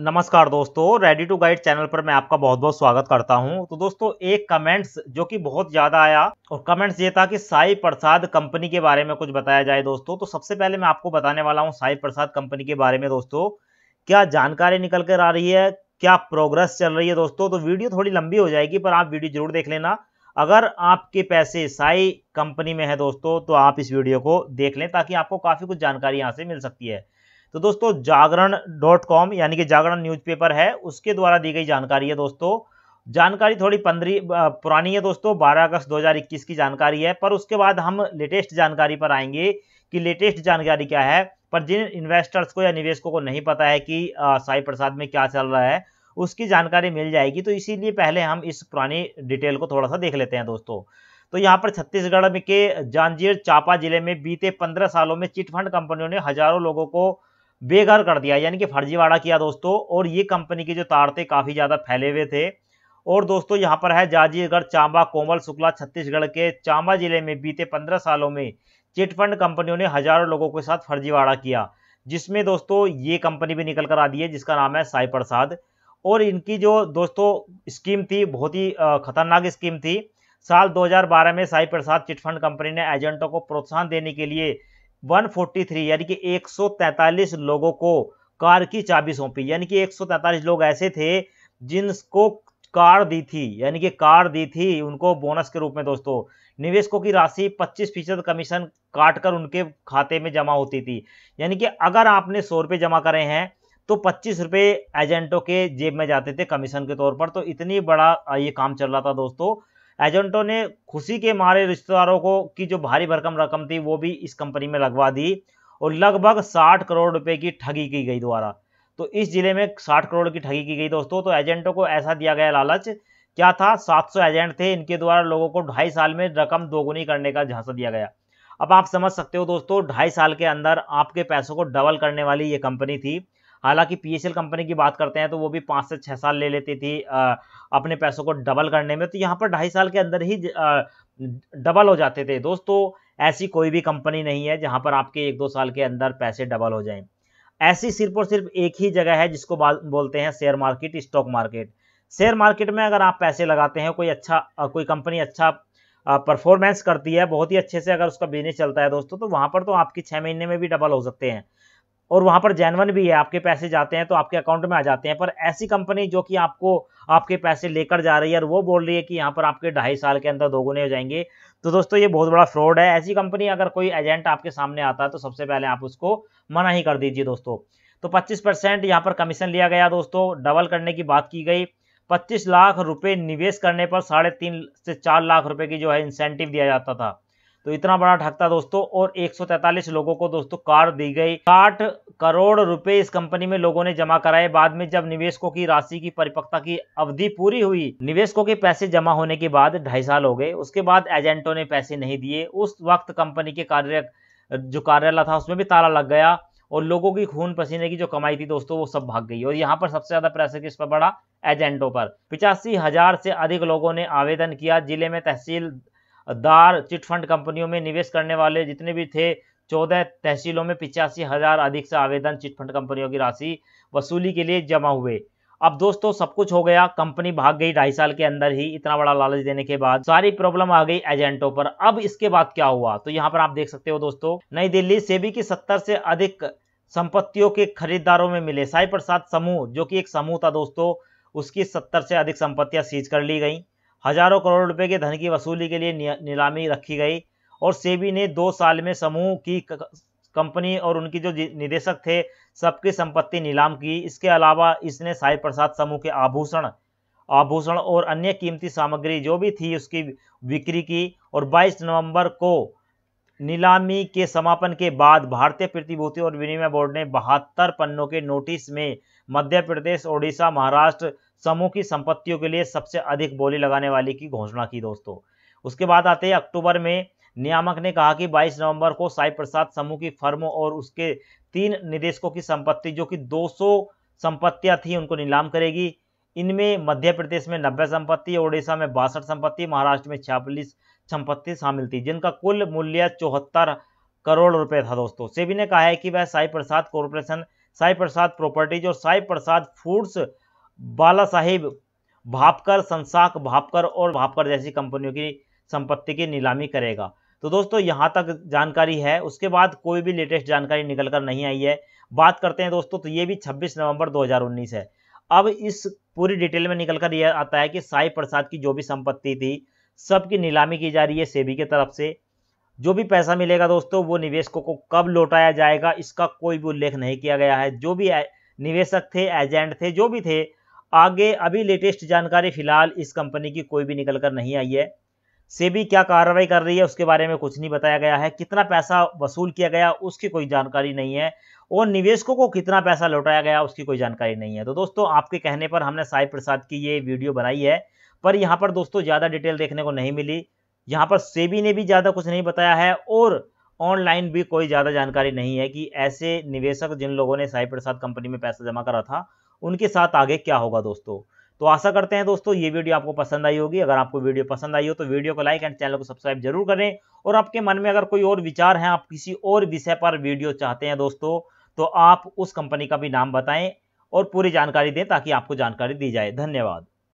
नमस्कार दोस्तों ready to guide channel पर मैं आपका बहुत बहुत स्वागत करता हूं तो दोस्तों एक कमेंट्स जो कि बहुत ज़्यादा आया और कमेंट्स ये था कि साई प्रसाद कंपनी के बारे में कुछ बताया जाए दोस्तों तो सबसे पहले मैं आपको बताने वाला हूं साई प्रसाद कंपनी के बारे में दोस्तों क्या जानकारी निकल कर आ रही है क्या प्रोग्रेस चल रही है दोस्तों तो वीडियो थोड़ी लंबी हो जाएगी पर आप वीडियो जरूर देख लेना अगर आपके पैसे साई कंपनी में है दोस्तों तो आप इस वीडियो को देख लें ताकि आपको काफ़ी कुछ जानकारी यहाँ से मिल सकती है तो दोस्तों जागरण डॉट कॉम यानी कि जागरण न्यूज़पेपर है उसके द्वारा दी गई जानकारी है दोस्तों जानकारी थोड़ी पंद्रह पुरानी है दोस्तों 12 अगस्त 2021 की जानकारी है पर उसके बाद हम लेटेस्ट जानकारी पर आएंगे कि लेटेस्ट जानकारी क्या है पर जिन इन्वेस्टर्स को या निवेशकों को नहीं पता है कि साई प्रसाद में क्या चल रहा है उसकी जानकारी मिल जाएगी तो इसीलिए पहले हम इस पुरानी डिटेल को थोड़ा सा देख लेते हैं दोस्तों तो यहाँ पर छत्तीसगढ़ के जांजीर चांपा जिले में बीते पंद्रह सालों में चिटफंड कंपनियों ने हजारों लोगों को बेघर कर दिया यानी कि फर्जीवाड़ा किया दोस्तों और ये कंपनी के जो तार थे काफ़ी ज़्यादा फैले हुए थे और दोस्तों यहाँ पर है जाजीगढ़ चांबा कोमल शुक्ला छत्तीसगढ़ के चांबा जिले में बीते पंद्रह सालों में चिटफंड कंपनियों ने हजारों लोगों के साथ फर्जीवाड़ा किया जिसमें दोस्तों ये कंपनी भी निकल कर आ दी है जिसका नाम है साई प्रसाद और इनकी जो दोस्तों स्कीम थी बहुत ही खतरनाक स्कीम थी साल 2012 में साई प्रसाद चिटफंड कंपनी ने एजेंटों को प्रोत्साहन देने के लिए 143 यानी कि 143 लोगों को कार की चाबी सौंपी यानी कि 143 लोग ऐसे थे जिनको कार दी थी यानी कि कार दी थी उनको बोनस के रूप में दोस्तों निवेशकों की राशि 25 फीसद कमीशन काट कर उनके खाते में जमा होती थी यानी कि अगर आपने सौ रुपये जमा करे हैं तो पच्चीस रुपये एजेंटों के जेब में जाते थे कमीशन के तौर पर तो इतनी बड़ा ये काम चल रहा था दोस्तों एजेंटों ने खुशी के मारे रिश्तेदारों को की जो भारी भरकम रकम थी वो भी इस कंपनी में लगवा दी और लगभग साठ करोड़ रुपए की ठगी की गई द्वारा तो इस जिले में साठ करोड़ की ठगी की गई दोस्तों तो एजेंटों को ऐसा दिया गया लालच क्या था 700 एजेंट थे इनके द्वारा लोगों को ढाई साल में रकम दोगुनी करने का झांसा दिया गया अब आप समझ सकते हो दोस्तों ढाई साल के अंदर आपके पैसों को डबल करने वाली ये कंपनी थी हालांकि पी कंपनी की बात करते हैं तो वो भी पाँच से छः साल ले लेती थी अपने पैसों को डबल करने में तो यहाँ पर ढाई साल के अंदर ही डबल हो जाते थे दोस्तों ऐसी कोई भी कंपनी नहीं है जहाँ पर आपके एक दो साल के अंदर पैसे डबल हो जाएं ऐसी सिर्फ और सिर्फ एक ही जगह है जिसको बोलते हैं share market stock market share market में अगर आप पैसे लगाते हैं कोई अच्छा कोई कंपनी अच्छा परफॉर्मेंस करती है बहुत ही अच्छे से अगर उसका बिजनेस चलता है दोस्तों तो वहाँ पर तो आपकी छः महीने में भी डबल हो सकते हैं और वहाँ पर जैनवन भी है आपके पैसे जाते हैं तो आपके अकाउंट में आ जाते हैं पर ऐसी कंपनी जो कि आपको आपके पैसे लेकर जा रही है और वो बोल रही है कि यहाँ पर आपके ढाई साल के अंदर दोगुने हो जाएंगे तो दोस्तों ये बहुत बड़ा फ्रॉड है ऐसी कंपनी अगर कोई एजेंट आपके सामने आता है तो सबसे पहले आप उसको मना ही कर दीजिए दोस्तों तो पच्चीस परसेंट यहाँ पर कमीशन लिया गया दोस्तों डबल करने की बात की गई पच्चीस लाख रुपये निवेश करने पर साढ़े तीन से चार लाख रुपये की जो है इंसेंटिव दिया जाता था तो इतना बड़ा ठगता दोस्तों और 143 लोगों को दोस्तों कार दी गई साठ करोड़ रुपए इस कंपनी में लोगों ने जमा कराए बाद में जब निवेशकों की राशि की परिपक्वता की अवधि पूरी हुई निवेशकों के पैसे जमा होने के बाद ढाई साल हो गए उसके बाद एजेंटों ने पैसे नहीं दिए उस वक्त कंपनी के कार्य जो कार्यालय था उसमें भी ताला लग गया और लोगों की खून पसीने की जो कमाई थी दोस्तों वो सब भाग गई और यहाँ पर सबसे ज्यादा प्रेशर किस पर बढ़ा एजेंटों पर पिचासी हजार से अधिक लोगों ने आवेदन किया जिले में तहसील दार चिट फंड कंपनियों में निवेश करने वाले जितने भी थे चौदह तहसीलों में पिचासी हजार अधिक से आवेदन चिट फंड कंपनियों की राशि वसूली के लिए जमा हुए अब दोस्तों सब कुछ हो गया कंपनी भाग गई ढाई साल के अंदर ही इतना बड़ा लालच देने के बाद सारी प्रॉब्लम आ गई एजेंटों पर अब इसके बाद क्या हुआ तो यहाँ पर आप देख सकते हो दोस्तों नई दिल्ली सेबी की सत्तर से अधिक संपत्तियों के खरीदारों में मिले साई प्रसाद समूह जो कि एक समूह था दोस्तों उसकी सत्तर से अधिक संपत्तियां सीज कर ली गई हजारों करोड़ रुपए के धन की वसूली के लिए नीलामी रखी गई और सेबी ने दो साल में समूह की कंपनी और उनकी जो निदेशक थे सबकी संपत्ति नीलाम की इसके अलावा इसने साई प्रसाद समूह के आभूषण आभूषण और अन्य कीमती सामग्री जो भी थी उसकी बिक्री की और 22 नवंबर को नीलामी के समापन के बाद भारतीय प्रतिभूति और विनिमय बोर्ड ने बहत्तर पन्नों के नोटिस में मध्य प्रदेश ओडिशा महाराष्ट्र समूह की संपत्तियों के लिए सबसे अधिक बोली लगाने वाली की घोषणा की दोस्तों उसके बाद आते हैं अक्टूबर में नियामक ने कहा कि 22 नवंबर को साई प्रसाद समूह की फर्मों और उसके तीन निदेशकों की संपत्ति जो कि 200 संपत्तियां थी उनको नीलाम करेगी इनमें मध्य प्रदेश में नब्बे संपत्ति ओडिशा में बासठ संपत्ति महाराष्ट्र में छियालीस संपत्ति शामिल थी जिनका कुल मूल्य चौहत्तर करोड़ रुपए था दोस्तों सेबी ने कहा है कि वह साई प्रसाद कॉरपोरेशन साई प्रसाद प्रॉपर्टीज और साई प्रसाद फूड्स बाला साहिब भापकर संसाक भापकर और भापकर जैसी कंपनियों की संपत्ति की नीलामी करेगा तो दोस्तों यहाँ तक जानकारी है उसके बाद कोई भी लेटेस्ट जानकारी निकल कर नहीं आई है बात करते हैं दोस्तों तो ये भी 26 नवंबर 2019 है अब इस पूरी डिटेल में निकल कर यह आता है कि साई प्रसाद की जो भी संपत्ति थी सबकी नीलामी की जा रही है सेबी की तरफ से जो भी पैसा मिलेगा दोस्तों वो निवेशकों को कब लौटाया जाएगा इसका कोई भी उल्लेख नहीं किया गया है जो भी निवेशक थे एजेंट थे जो भी थे आगे अभी लेटेस्ट जानकारी फिलहाल इस कंपनी की कोई भी निकल कर नहीं आई है सेबी क्या कार्रवाई कर रही है उसके बारे में कुछ नहीं बताया गया है कितना पैसा वसूल किया गया उसकी कोई जानकारी नहीं है और निवेशकों को कितना पैसा लौटाया गया उसकी कोई जानकारी नहीं है तो दोस्तों आपके कहने पर हमने साई प्रसाद की ये वीडियो बनाई है पर यहाँ पर दोस्तों ज़्यादा डिटेल देखने को नहीं मिली यहाँ पर सेबी ने भी ज़्यादा कुछ नहीं बताया है और ऑनलाइन भी कोई ज़्यादा जानकारी नहीं है कि ऐसे निवेशक जिन लोगों ने साई प्रसाद कंपनी में पैसा जमा करा था उनके साथ आगे क्या होगा दोस्तों तो आशा करते हैं दोस्तों ये वीडियो आपको पसंद आई होगी अगर आपको वीडियो पसंद आई हो तो वीडियो को लाइक एंड चैनल को सब्सक्राइब जरूर करें और आपके मन में अगर कोई और विचार है आप किसी और विषय पर वीडियो चाहते हैं दोस्तों तो आप उस कंपनी का भी नाम बताएं और पूरी जानकारी दें ताकि आपको जानकारी दी जाए धन्यवाद